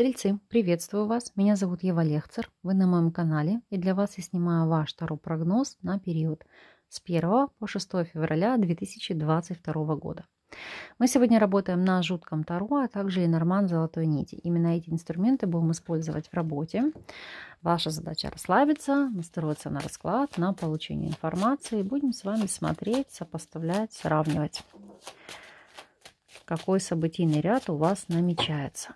Стрельцы, приветствую вас. Меня зовут Ева Лехцер. Вы на моем канале. И для вас я снимаю ваш таро-прогноз на период с 1 по 6 февраля 2022 года. Мы сегодня работаем на жутком таро, а также и Ленорман золотой нити. Именно эти инструменты будем использовать в работе. Ваша задача расслабиться, настроиться на расклад, на получение информации. Будем с вами смотреть, сопоставлять, сравнивать, какой событийный ряд у вас намечается.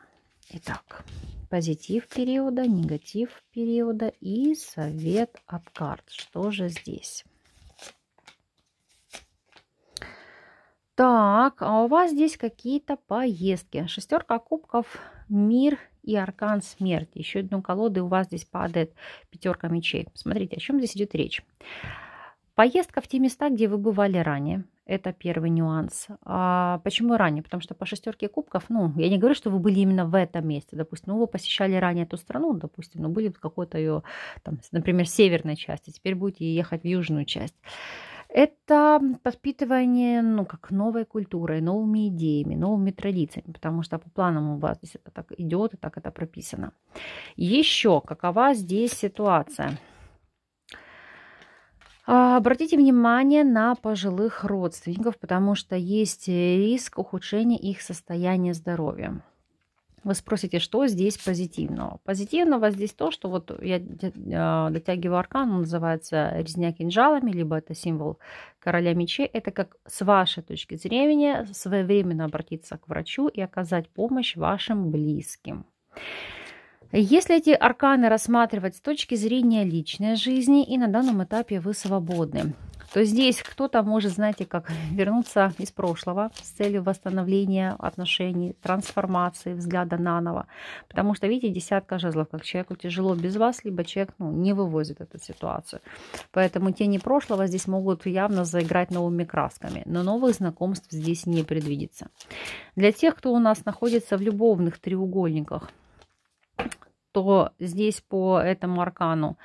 Итак, позитив периода, негатив периода и совет от карт. Что же здесь? Так, а у вас здесь какие-то поездки. Шестерка кубков, мир и аркан смерти. Еще одну колоду у вас здесь падает пятерка мечей. Смотрите, о чем здесь идет речь. Поездка в те места, где вы бывали ранее. Это первый нюанс. А почему ранее? Потому что по шестерке кубков, ну, я не говорю, что вы были именно в этом месте, допустим, ну, вы посещали ранее эту страну, допустим, но ну, были в какой-то ее, там, например, северной части, теперь будете ехать в южную часть. Это подпитывание, ну, как новой культурой, новыми идеями, новыми традициями, потому что по планам у вас здесь это так идет и так это прописано. Еще какова здесь ситуация? А, обратите внимание на пожилых родственников, потому что есть э, риск ухудшения их состояния здоровья. Вы спросите, что здесь позитивного? Позитивного здесь то, что вот я а, дотягиваю аркан, он называется резня кинжалами, либо это символ короля мечей. Это как с вашей точки зрения своевременно обратиться к врачу и оказать помощь вашим близким. Если эти арканы рассматривать с точки зрения личной жизни, и на данном этапе вы свободны, то здесь кто-то может, знаете, как вернуться из прошлого с целью восстановления отношений, трансформации, взгляда на наново. Потому что, видите, десятка жезлов, как человеку тяжело без вас, либо человек ну, не вывозит эту ситуацию. Поэтому тени прошлого здесь могут явно заиграть новыми красками, но новых знакомств здесь не предвидится. Для тех, кто у нас находится в любовных треугольниках – то здесь по этому аркану.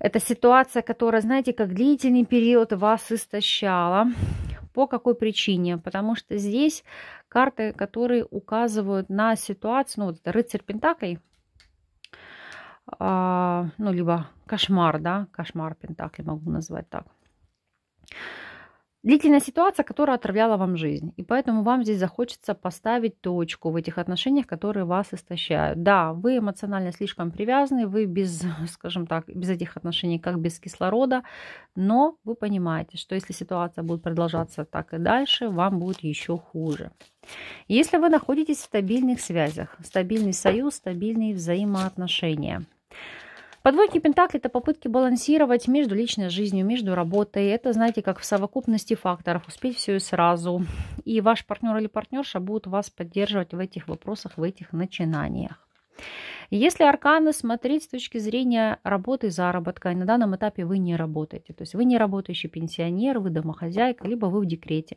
Это ситуация, которая, знаете, как длительный период вас истощала. По какой причине? Потому что здесь карты, которые указывают на ситуацию, ну вот это рыцарь Пентаклей, а, ну либо кошмар, да, кошмар Пентакли могу назвать так длительная ситуация, которая отравляла вам жизнь. И поэтому вам здесь захочется поставить точку в этих отношениях, которые вас истощают. Да, вы эмоционально слишком привязаны, вы без, скажем так, без этих отношений как без кислорода, но вы понимаете, что если ситуация будет продолжаться так и дальше, вам будет еще хуже. Если вы находитесь в стабильных связях, стабильный союз, стабильные взаимоотношения – Подвойки Пентакли – это попытки балансировать между личной жизнью, между работой. Это, знаете, как в совокупности факторов. Успеть все и сразу. И ваш партнер или партнерша будут вас поддерживать в этих вопросах, в этих начинаниях. Если арканы смотреть с точки зрения работы и заработка, и на данном этапе вы не работаете, то есть вы не работающий пенсионер, вы домохозяйка, либо вы в декрете,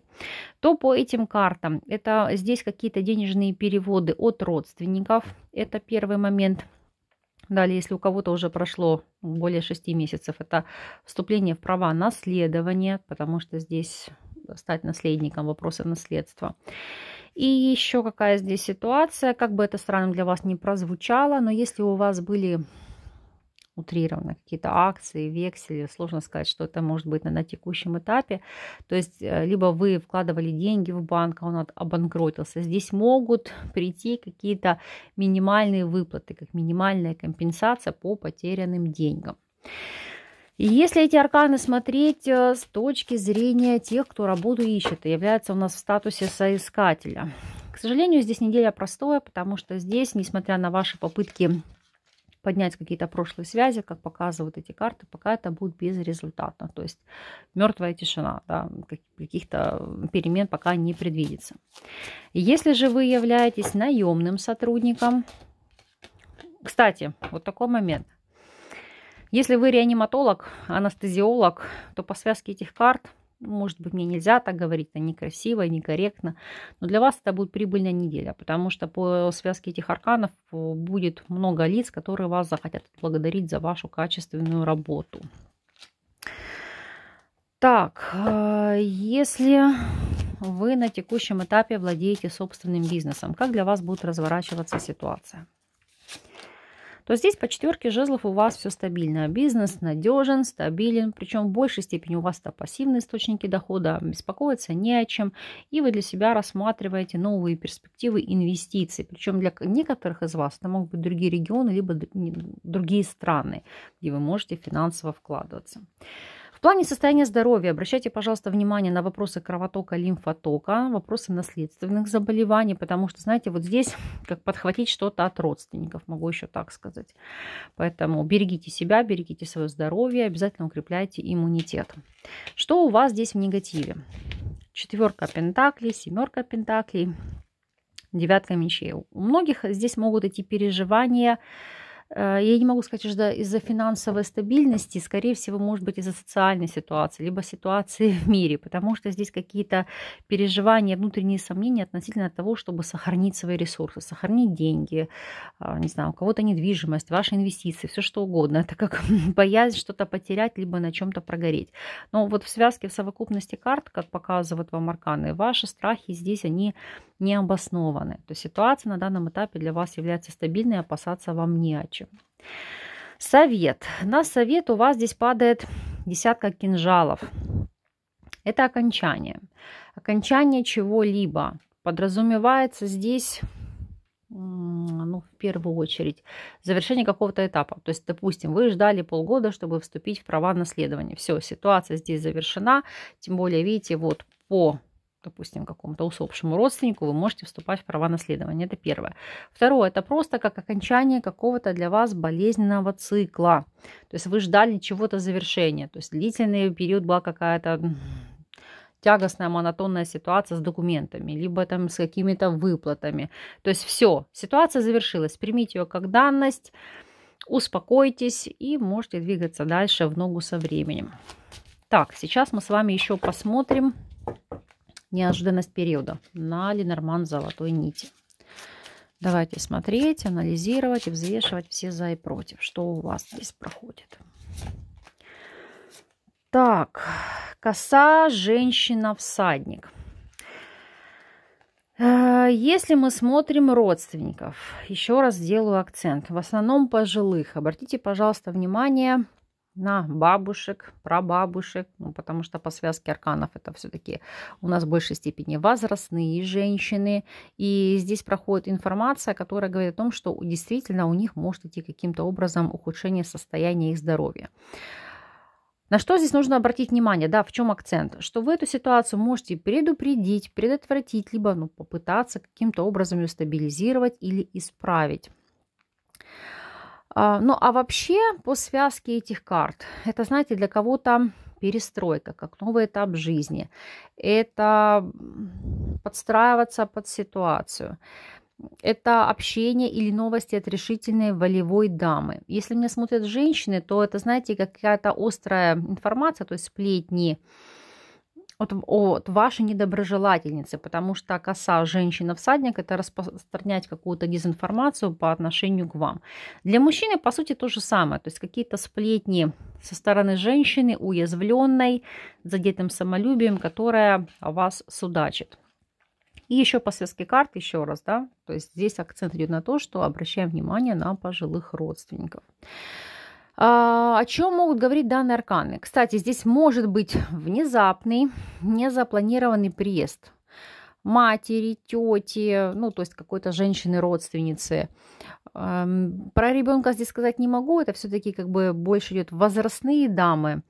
то по этим картам это здесь какие-то денежные переводы от родственников, это первый момент – Далее, если у кого-то уже прошло более 6 месяцев, это вступление в права наследования, потому что здесь стать наследником вопросы наследства. И еще какая здесь ситуация, как бы это странно для вас не прозвучало, но если у вас были утрированно, какие-то акции, вексели, сложно сказать, что это может быть на, на текущем этапе. То есть, э, либо вы вкладывали деньги в банк, а он обанкротился. Здесь могут прийти какие-то минимальные выплаты, как минимальная компенсация по потерянным деньгам. И если эти арканы смотреть э, с точки зрения тех, кто работу ищет и является у нас в статусе соискателя. К сожалению, здесь неделя простая, потому что здесь, несмотря на ваши попытки поднять какие-то прошлые связи, как показывают эти карты, пока это будет безрезультатно. То есть мертвая тишина, да, каких-то э, перемен пока не предвидится. Если же вы являетесь наемным сотрудником, кстати, вот такой момент. Если вы реаниматолог, анестезиолог, то по связке этих карт – может быть, мне нельзя так говорить, это некрасиво, некорректно, но для вас это будет прибыльная неделя, потому что по связке этих арканов э, будет много лиц, которые вас захотят благодарить за вашу качественную работу. Так, э, если вы на текущем этапе владеете собственным бизнесом, как для вас будет разворачиваться ситуация? то здесь по четверке жезлов у вас все стабильно. Бизнес надежен, стабилен, причем в большей степени у вас это пассивные источники дохода, а беспокоиться не о чем. И вы для себя рассматриваете новые перспективы инвестиций. Причем для некоторых из вас это могут быть другие регионы, либо другие страны, где вы можете финансово вкладываться плане состояния здоровья обращайте, пожалуйста, внимание на вопросы кровотока, лимфотока, вопросы наследственных заболеваний, потому что, знаете, вот здесь как подхватить что-то от родственников, могу еще так сказать. Поэтому берегите себя, берегите свое здоровье, обязательно укрепляйте иммунитет. Что у вас здесь в негативе? Четверка пентаклей, семерка пентаклей, девятка мечей. У многих здесь могут идти переживания, Э, я не могу сказать, что из-за финансовой стабильности, скорее всего, может быть, из-за социальной ситуации, либо ситуации в мире, потому что здесь какие-то переживания, внутренние сомнения относительно того, чтобы сохранить свои ресурсы, сохранить деньги, а, не знаю, у кого-то недвижимость, ваши инвестиции, все что угодно. Это как боязнь что-то потерять, либо на чем-то прогореть. Но вот в связке, в совокупности карт, как показывают вам арканы, ваши страхи здесь, они не То есть ситуация на данном этапе для вас является стабильной, опасаться вам не о чем. Совет. На совет у вас здесь падает десятка кинжалов. Это окончание. Окончание чего-либо. Подразумевается здесь ну, в первую очередь, завершение какого-то этапа. То есть, допустим, вы ждали полгода, чтобы вступить в права наследования. Все, ситуация здесь завершена. Тем более, видите, вот по допустим, какому-то усопшему родственнику, вы можете вступать в права наследования. Это первое. Второе, это просто как окончание какого-то для вас болезненного цикла. То есть вы ждали чего-то завершения. То есть длительный период была какая-то тягостная, монотонная ситуация с документами, либо там с какими-то выплатами. То есть все, ситуация завершилась, примите ее как данность, успокойтесь и можете двигаться дальше в ногу со временем. Так, сейчас мы с вами еще посмотрим неожиданность периода на Ленорман золотой нити. Давайте смотреть, анализировать и взвешивать все за и против, что у вас здесь проходит. Так, коса, женщина, всадник. Э, если мы смотрим родственников, еще раз сделаю акцент, в основном пожилых, обратите, пожалуйста, внимание на бабушек, прабабушек, ну, потому что по связке арканов это все-таки у нас в большей степени возрастные женщины. И здесь проходит информация, которая говорит о том, что действительно у них может идти каким-то образом ухудшение состояния их здоровья. На что здесь нужно обратить внимание, да, в чем акцент? Что вы эту ситуацию можете предупредить, предотвратить, либо ну, попытаться каким-то образом ее стабилизировать или исправить. А, ну а вообще по связке этих карт, это, знаете, для кого-то перестройка, как новый этап жизни. Это подстраиваться под ситуацию. Это общение или новости от решительной волевой дамы. Если меня смотрят женщины, то это, знаете, какая-то острая информация, то есть сплетни, от, от вашей недоброжелательницы, потому что коса женщина-всадник – это распространять какую-то дезинформацию по отношению к вам. Для мужчины, по сути, то же самое, то есть какие-то сплетни со стороны женщины, уязвленной, задетым самолюбием, которая вас судачит. И еще по связке карт, еще раз, да, то есть здесь акцент идет на то, что обращаем внимание на пожилых родственников. А, о чем могут говорить данные арканы? Кстати, здесь может быть внезапный, незапланированный приезд матери, тети, ну, то есть какой-то женщины, родственницы. Эм, про ребенка здесь сказать не могу, это все-таки как бы больше идет возрастные дамы.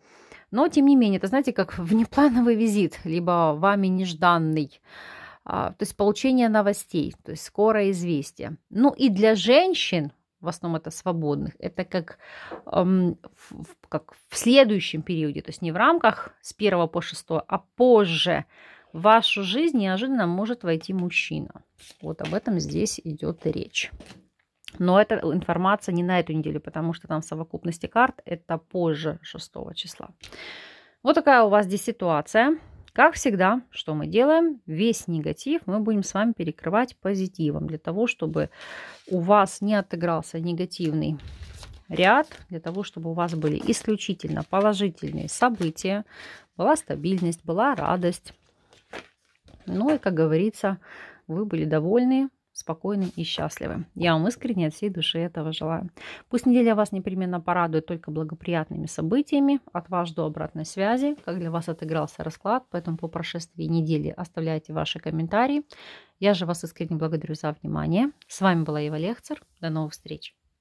Но, тем не менее, это, знаете, как внеплановый визит, либо вами нежданный. А, то есть получение новостей, то есть скорое известие. Ну и для женщин в основном это свободных, это как, эм, в, как в следующем периоде, то есть не в рамках с 1 по 6, а позже в вашу жизнь неожиданно может войти мужчина. Вот об этом здесь идет речь. Но эта информация не на эту неделю, потому что там в совокупности карт это позже 6 числа. Вот такая у вас здесь ситуация. Как всегда, что мы делаем? Весь негатив мы будем с вами перекрывать позитивом, для того, чтобы у вас не отыгрался негативный ряд, для того, чтобы у вас были исключительно положительные события, была стабильность, была радость. Ну и, как говорится, вы были довольны, спокойны и счастливы. Я вам искренне от всей души этого желаю. Пусть неделя вас непременно порадует только благоприятными событиями. От вас до обратной связи, как для вас отыгрался расклад. Поэтому по прошествии недели оставляйте ваши комментарии. Я же вас искренне благодарю за внимание. С вами была Ева Лехцер. До новых встреч!